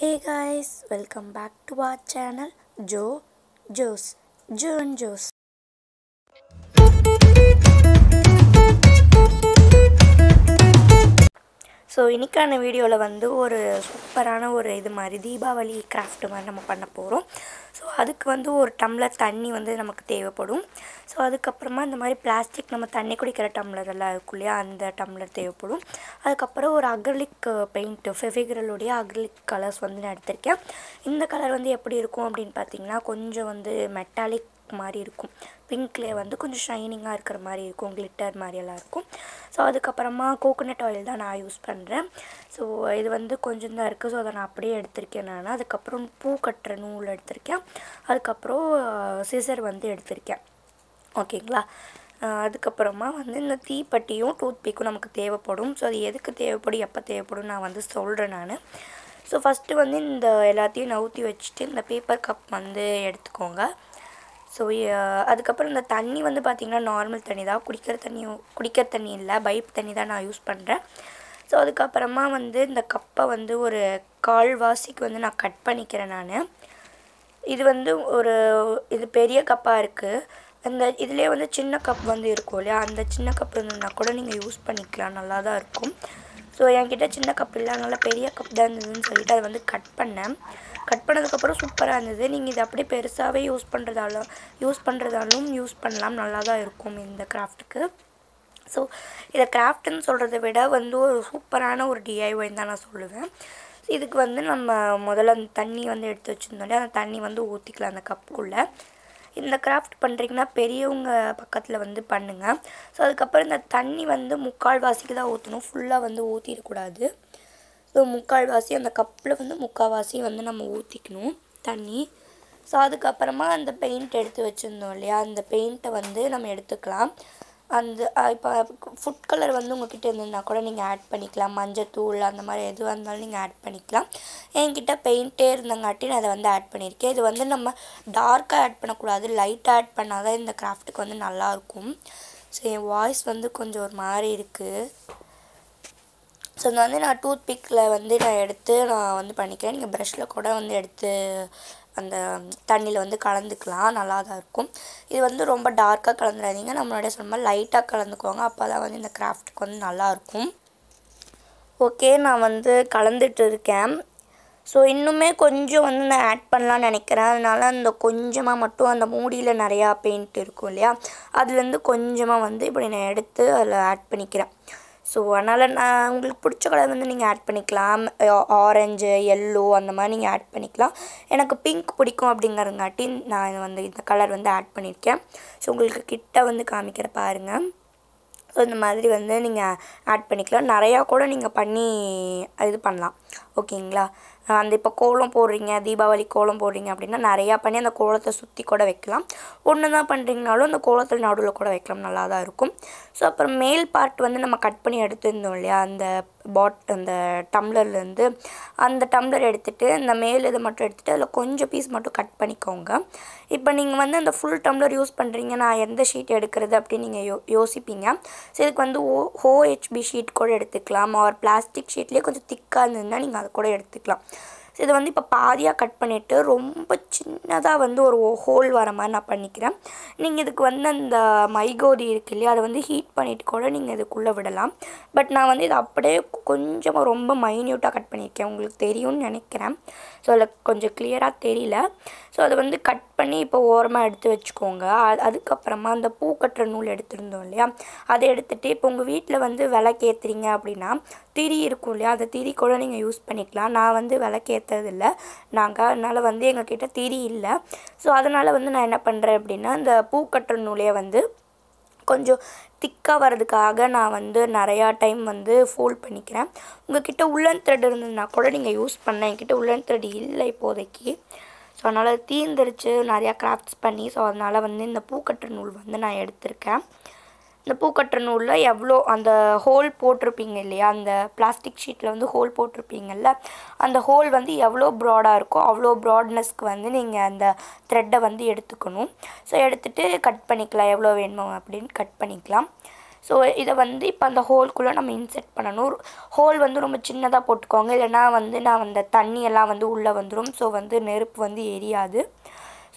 Hey guys, welcome back to our channel Joe Joe's Joe and Joe's. So இன்றைக்கான வீடியோவில் வந்து ஒரு சூப்பரான ஒரு இது மாதிரி தீபாவளி கிராஃப்ட் மாதிரி நம்ம பண்ண போகிறோம் ஸோ அதுக்கு வந்து ஒரு டம்ளர் தண்ணி வந்து நமக்கு தேவைப்படும் ஸோ அதுக்கப்புறமா இந்த மாதிரி பிளாஸ்டிக் நம்ம தண்ணி குடிக்கிற டம்ளர் எல்லாம் இருக்கும் இல்லையா அந்த டம்ளர் தேவைப்படும் அதுக்கப்புறம் ஒரு அக்ரலிக் பெயிண்ட்டு ஃபெஃபிகரலுடைய அக்ரலிக் கலர்ஸ் வந்து நான் எடுத்திருக்கேன் இந்த கலர் வந்து எப்படி இருக்கும் அப்படின்னு பார்த்தீங்கன்னா கொஞ்சம் வந்து மெட்டாலிக் மாதிரி இருக்கும் பிங்க்லேயே வந்து கொஞ்சம் ஷைனிங்காக இருக்கிற மாதிரி இருக்கும் கிளிட்டர் மாதிரியெல்லாம் இருக்கும் ஸோ அதுக்கப்புறமா கோகோனட் ஆயில் தான் நான் யூஸ் பண்ணுறேன் ஸோ இது வந்து கொஞ்சம் தான் இருக்குது ஸோ அதை நான் அப்படியே எடுத்திருக்கேன் நான் அதுக்கப்புறம் பூ கட்டுற நூல் எடுத்திருக்கேன் அதுக்கப்புறம் சிசர் வந்து எடுத்திருக்கேன் ஓகேங்களா அதுக்கப்புறமா வந்து இந்த தீப்பெட்டியும் டூத் நமக்கு தேவைப்படும் ஸோ அது எதுக்கு தேவைப்படும் எப்போ தேவைப்படும் நான் வந்து சொல்கிறேன் நான் ஸோ ஃபஸ்ட்டு வந்து இந்த எல்லாத்தையும் நவுத்தி வச்சுட்டு இந்த பேப்பர் கப் வந்து எடுத்துக்கோங்க ஸோ அதுக்கப்புறம் இந்த தண்ணி வந்து பார்த்திங்கன்னா நார்மல் தண்ணி தான் குடிக்கிற தண்ணி குடிக்கிற தண்ணி இல்லை பைப் தண்ணி தான் நான் யூஸ் பண்ணுறேன் ஸோ அதுக்கப்புறமா வந்து இந்த கப்பை வந்து ஒரு கால்வாசிக்கு வந்து நான் கட் பண்ணிக்கிறேன் நான் இது வந்து ஒரு இது பெரிய கப்பாக இருக்குது அந்த இதுலேயே வந்து சின்ன கப் வந்து இருக்கும் இல்லையா அந்த சின்ன கப் இருந்ததுனா கூட நீங்கள் யூஸ் பண்ணிக்கலாம் நல்லா தான் இருக்கும் ஸோ என்கிட்ட சின்ன கப் இல்லை நல்லா பெரிய கப் தான் இருந்ததுன்னு சொல்லிட்டு அதை வந்து கட் பண்ணேன் கட் பண்ணதுக்கப்புறம் சூப்பராக இருந்தது நீங்கள் இதை அப்படியே பெருசாகவே யூஸ் பண்ணுறதால யூஸ் பண்ணுறதாலும் யூஸ் பண்ணலாம் நல்லா தான் இருக்கும் இந்த கிராஃப்ட்டுக்கு ஸோ இதை கிராஃப்ட்னு சொல்கிறத விட வந்து ஒரு சூப்பரான ஒரு டிஐஒய்ன்னு தான் நான் சொல்லுவேன் இதுக்கு வந்து நம்ம முதல்ல அந்த தண்ணி வந்து எடுத்து வச்சுருந்தோடே அந்த தண்ணி வந்து ஊற்றிக்கலாம் அந்த கப்புக்குள்ளே இந்த கிராஃப்ட் பண்ணுறீங்கன்னா பெரியவங்க பக்கத்தில் வந்து பண்ணுங்கள் ஸோ அதுக்கப்புறம் இந்த தண்ணி வந்து முக்கால் வாசிக்கு தான் ஊற்றணும் ஃபுல்லாக வந்து ஊற்றிடக்கூடாது ஸோ முக்கால்வாசி அந்த கப்பில் வந்து முக்கால்வாசி வந்து நம்ம ஊற்றிக்கணும் தண்ணி ஸோ அதுக்கப்புறமா அந்த பெயிண்ட் எடுத்து வச்சுருந்தோம் இல்லையா அந்த பெயிண்ட்டை வந்து நம்ம எடுத்துக்கலாம் அந்த இப்போ ஃபுட் கலர் வந்து உங்கள்கிட்ட இருந்ததுன்னா கூட நீங்கள் ஆட் பண்ணிக்கலாம் மஞ்சள் தூள் அந்த மாதிரி எதுவாக இருந்தாலும் நீங்கள் ஆட் பண்ணிக்கலாம் என்கிட்ட பெயிண்ட்டே இருந்தங்காட்டி நான் அதை வந்து ஆட் பண்ணியிருக்கேன் இது வந்து நம்ம டார்க்காக ஆட் பண்ணக்கூடாது லைட்டாக ஆட் பண்ணால் தான் இந்த கிராஃப்ட்டுக்கு வந்து நல்லாயிருக்கும் ஸோ என் வாய்ஸ் வந்து கொஞ்சம் ஒரு மாதிரி இருக்குது ஸோ இது வந்து நான் டூத் பிக்கில் வந்து நான் எடுத்து நான் வந்து பண்ணிக்கிறேன் நீங்கள் ப்ரஷில் கூட வந்து எடுத்து அந்த தண்ணியில் வந்து கலந்துக்கலாம் நல்லா தான் இருக்கும் இது வந்து ரொம்ப டார்க்காக கலந்துடாதீங்க நம்மளுடைய சொன்ன லைட்டாக கலந்துக்குவாங்க அப்போ தான் வந்து இந்த கிராஃப்ட்டுக்கு வந்து நல்லாயிருக்கும் ஓகே நான் வந்து கலந்துட்டு இருக்கேன் ஸோ இன்னுமே கொஞ்சம் வந்து நான் ஆட் பண்ணலான்னு நினைக்கிறேன் அதனால் அந்த கொஞ்சமாக மட்டும் அந்த மூடியில் நிறையா பெயிண்ட் இருக்கும் இல்லையா அதுலேருந்து கொஞ்சமாக வந்து இப்படி நான் எடுத்து அதில் ஆட் பண்ணிக்கிறேன் ஸோ அதனால் நான் உங்களுக்கு பிடிச்ச கலர் வந்து நீங்கள் ஆட் பண்ணிக்கலாம் ஆரஞ்சு எல்லோ அந்த மாதிரி நீங்கள் ஆட் பண்ணிக்கலாம் எனக்கு பிங்க் பிடிக்கும் அப்படிங்கிறங்காட்டி நான் வந்து இந்த கலர் வந்து ஆட் பண்ணியிருக்கேன் ஸோ உங்களுக்கு கிட்ட வந்து காமிக்கிற பாருங்கள் ஸோ இந்த மாதிரி வந்து நீங்கள் ஆட் பண்ணிக்கலாம் நிறையா கூட நீங்கள் பண்ணி இது பண்ணலாம் ஓகேங்களா அந்த இப்போ கோலம் போடுறீங்க தீபாவளி கோலம் போடுறீங்க அப்படின்னா நிறையா பண்ணி அந்த கோலத்தை சுற்றி கூட வைக்கலாம் ஒன்று தான் பண்ணுறீங்கனாலும் அந்த கோலத்தில் நடுவில் கூட வைக்கலாம் நல்லா தான் இருக்கும் ஸோ அப்புறம் மேல் பார்ட் வந்து நம்ம கட் பண்ணி எடுத்துருந்தோம் இல்லையா அந்த பாட் அந்த டம்ளர்லேருந்து அந்த டம்ளர் எடுத்துகிட்டு இந்த மேல் இதை மட்டும் எடுத்துகிட்டு அதில் கொஞ்சம் பீஸ் மட்டும் கட் பண்ணிக்கோங்க இப்போ நீங்கள் வந்து அந்த ஃபுல் டம்ளர் யூஸ் பண்ணுறீங்க நான் எந்த ஷீட் எடுக்கிறது அப்படின்னு நீங்கள் யோ யோசிப்பீங்க ஸோ இதுக்கு வந்து ஓ ஹோஹெச்பி ஷீட் கூட எடுத்துக்கலாம் ஆர் பிளாஸ்டிக் ஷீட்லேயே கொஞ்சம் திக்காக இருந்ததுன்னா நீங்கள் அதை கூட எடுத்துக்கலாம் ஸோ இதை வந்து இப்போ பாதியாக கட் பண்ணிவிட்டு ரொம்ப சின்னதாக வந்து ஒரு ஹோல் வர மாதிரி நான் பண்ணிக்கிறேன் நீங்கள் இதுக்கு வந்து அந்த மைகோதி இருக்கு இல்லையா அதை வந்து ஹீட் பண்ணிவிட்டு கூட நீங்கள் இதுக்குள்ளே விடலாம் பட் நான் வந்து இதை அப்படியே கொஞ்சமாக ரொம்ப மைன்யூட்டாக கட் பண்ணியிருக்கேன் உங்களுக்கு தெரியும்னு நினைக்கிறேன் ஸோ அதில் கொஞ்சம் கிளியராக தெரியல ஸோ அதை வந்து கட் பண்ணி இப்போ ஓரமாக எடுத்து வச்சுக்கோங்க அதுக்கப்புறமா அந்த பூ கட்டுற நூல் எடுத்துருந்தோம் இல்லையா அதை எடுத்துகிட்டு இப்போ உங்கள் வீட்டில் வந்து ஏற்றுறீங்க அப்படின்னா திரி இருக்கும் இல்லையா அந்த திரி கூட நீங்கள் யூஸ் பண்ணிக்கலாம் நான் வந்து இல்லை நாங்கள் அதனால் வந்து எங்கக்கிட்ட திரி இல்லை ஸோ அதனால் வந்து நான் என்ன பண்ணுறேன் அப்படின்னா இந்த பூக்கட்டுற நூலையை வந்து கொஞ்சம் திக்காக வர்றதுக்காக நான் வந்து நிறையா டைம் வந்து ஃபோல்ட் பண்ணிக்கிறேன் உங்கள் உள்ளன் த்ரெட் இருந்ததுன்னா கூட நீங்கள் யூஸ் பண்ணேன் என்கிட்ட உள்ளன் த்ரெட் இல்லை இப்போதைக்கு ஸோ அதனால் தீர்ந்துருச்சு நிறையா கிராஃப்ட்ஸ் பண்ணி ஸோ அதனால் வந்து இந்த பூக்கட்டுற நூல் வந்து நான் எடுத்திருக்கேன் இந்த பூக்கட்டுற நூலில் எவ்வளோ அந்த ஹோல் போட்டிருப்பீங்க இல்லையா அந்த பிளாஸ்டிக் ஷீட்டில் வந்து ஹோல் போட்டிருப்பீங்கள்ல அந்த ஹோல் வந்து எவ்வளோ ப்ராடாக இருக்கோ அவ்வளோ ப்ராட்னஸ்க்கு வந்து நீங்கள் அந்த த்ரெட்டை வந்து எடுத்துக்கணும் ஸோ எடுத்துகிட்டு கட் பண்ணிக்கலாம் எவ்வளோ வேணுமோ அப்படின்னு கட் பண்ணிக்கலாம் ஸோ இதை வந்து இப்போ அந்த ஹோல்குள்ளே நம்ம இன்செர்ட் பண்ணணும் ஹோல் வந்து ரொம்ப சின்னதாக போட்டுக்கோங்க இல்லைனா வந்து நான் அந்த தண்ணியெல்லாம் வந்து உள்ளே வந்துடும் ஸோ வந்து நெருப்பு வந்து எரியாது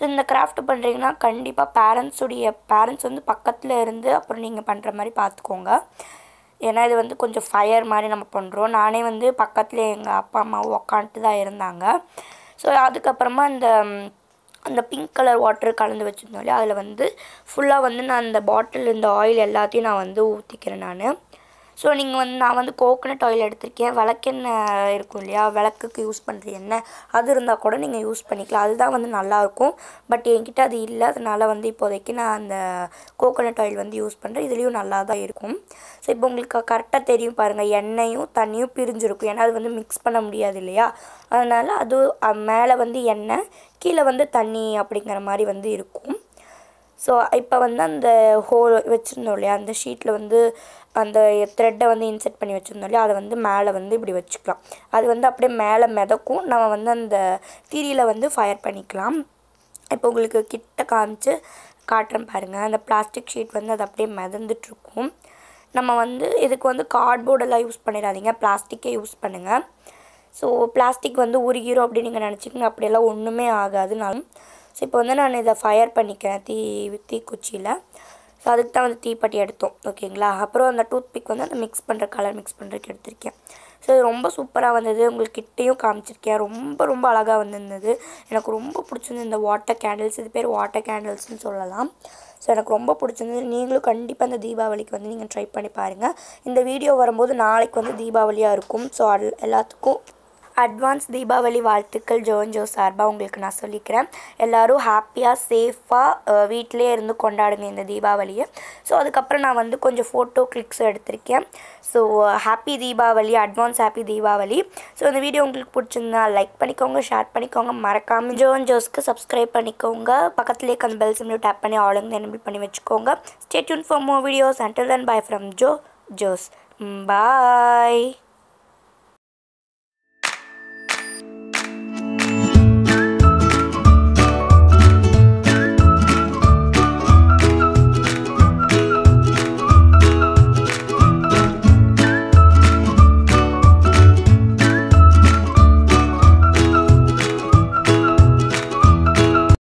ஸோ இந்த கிராஃப்ட் பண்ணுறீங்கன்னா கண்டிப்பாக பேரண்ட்ஸுடைய பேரண்ட்ஸ் வந்து பக்கத்தில் இருந்து அப்புறம் நீங்கள் பண்ணுற மாதிரி பார்த்துக்கோங்க ஏன்னா இது வந்து கொஞ்சம் ஃபயர் மாதிரி நம்ம பண்ணுறோம் நானே வந்து பக்கத்தில் எங்கள் அப்பா அம்மாவும் உக்காண்ட்டு தான் இருந்தாங்க ஸோ அதுக்கப்புறமா அந்த அந்த பிங்க் கலர் வாட்டர் கலந்து வச்சுருந்தோம் இல்லையா அதில் வந்து ஃபுல்லாக வந்து நான் அந்த பாட்டில் இந்த ஆயில் எல்லாத்தையும் நான் வந்து ஊற்றிக்கிறேன் நான் ஸோ நீங்கள் வந்து நான் வந்து கோக்கனட் ஆயில் எடுத்திருக்கேன் விளக்கெண்ணெய் இருக்கும் இல்லையா விளக்குக்கு யூஸ் பண்ணுற எண்ணெய் அது இருந்தால் கூட நீங்கள் யூஸ் பண்ணிக்கலாம் அதுதான் வந்து நல்லாயிருக்கும் பட் என்கிட்ட அது இல்லை அதனால் வந்து இப்போதைக்கு நான் அந்த கோக்கனட் ஆயில் வந்து யூஸ் பண்ணுறேன் இதுலேயும் நல்லா தான் இருக்கும் ஸோ இப்போ உங்களுக்கு கரெக்டாக தெரியும் பாருங்கள் எண்ணெயும் தண்ணியும் பிரிஞ்சிருக்கும் ஏன்னா அது வந்து மிக்ஸ் பண்ண முடியாது இல்லையா அதனால் அது மேலே வந்து எண்ணெய் கீழே வந்து தண்ணி அப்படிங்கிற மாதிரி வந்து இருக்கும் ஸோ இப்போ வந்து அந்த ஹோல் வச்சுருந்தோம் இல்லையா அந்த ஷீட்டில் வந்து அந்த த்ரெட்டை வந்து இன்செர்ட் பண்ணி வச்சுருந்தோம் இல்லையா அதை வந்து மேலே வந்து இப்படி வச்சுக்கலாம் அது வந்து அப்படியே மேலே மிதக்கும் நம்ம வந்து அந்த தீரியில் வந்து ஃபயர் பண்ணிக்கலாம் இப்போ உங்களுக்கு கிட்ட காமிச்சு காட்டுறேன் பாருங்கள் அந்த பிளாஸ்டிக் ஷீட் வந்து அது அப்படியே மிதந்துட்டுருக்கும் நம்ம வந்து இதுக்கு வந்து கார்ட்போர்டெல்லாம் யூஸ் பண்ணிடாதீங்க பிளாஸ்டிக்கே யூஸ் பண்ணுங்கள் ஸோ பிளாஸ்டிக் வந்து உருகிரும் அப்படின்னு நீங்கள் நினச்சிக்கோங்க அப்படியெல்லாம் ஒன்றுமே ஆகாதுனாலும் ஸோ இப்போ வந்து நான் இதை ஃபயர் பண்ணிக்கிறேன் தீ தீக்குச்சியில் ஸோ அதுக்கு தான் வந்து தீப்பட்டி எடுத்தோம் ஓகேங்களா அப்புறம் அந்த டூத் பிக் வந்து அந்த மிக்ஸ் பண்ணுற கலர் மிக்ஸ் பண்ணுறதுக்கு எடுத்திருக்கேன் ஸோ இது ரொம்ப சூப்பராக வந்தது உங்களுக்கு கிட்டேயும் காமிச்சிருக்கேன் ரொம்ப ரொம்ப அழகாக வந்திருந்தது எனக்கு ரொம்ப பிடிச்சிருந்தது இந்த வாட்டர் கேண்டில்ஸ் இது பேர் வாட்டர் கேண்டில்ஸ்னு சொல்லலாம் ஸோ எனக்கு ரொம்ப பிடிச்சிருந்தது நீங்களும் கண்டிப்பாக இந்த தீபாவளிக்கு வந்து நீங்கள் ட்ரை பண்ணி பாருங்கள் இந்த வீடியோ வரும்போது நாளைக்கு வந்து தீபாவளியாக இருக்கும் ஸோ எல்லாத்துக்கும் அட்வான்ஸ் தீபாவளி வாழ்த்துக்கள் ஜோன்ஜோ சார்பாக உங்களுக்கு நான் சொல்லிக்கிறேன் எல்லோரும் ஹாப்பியாக சேஃபாக வீட்டிலே இருந்து கொண்டாடுங்க இந்த தீபாவளியை ஸோ அதுக்கப்புறம் நான் வந்து கொஞ்சம் ஃபோட்டோ கிளிக்ஸும் எடுத்திருக்கேன் so happy Deepavali advance happy Deepavali so இந்த வீடியோ உங்களுக்கு பிடிச்சிருந்தா லைக் பண்ணிக்கோங்க ஷேர் பண்ணிக்கோங்க மறக்காமல் ஜோன் ஜோஸ்க்கு சப்ஸ்கிரைப் பண்ணிக்கோங்க பக்கத்துலேயே அந்த பெல் சிம்லையும் டேப் பண்ணி ஆளுங்க எனபிள் பண்ணி வச்சுக்கோங்க stay tuned for more videos until then bye from Joe Joe's bye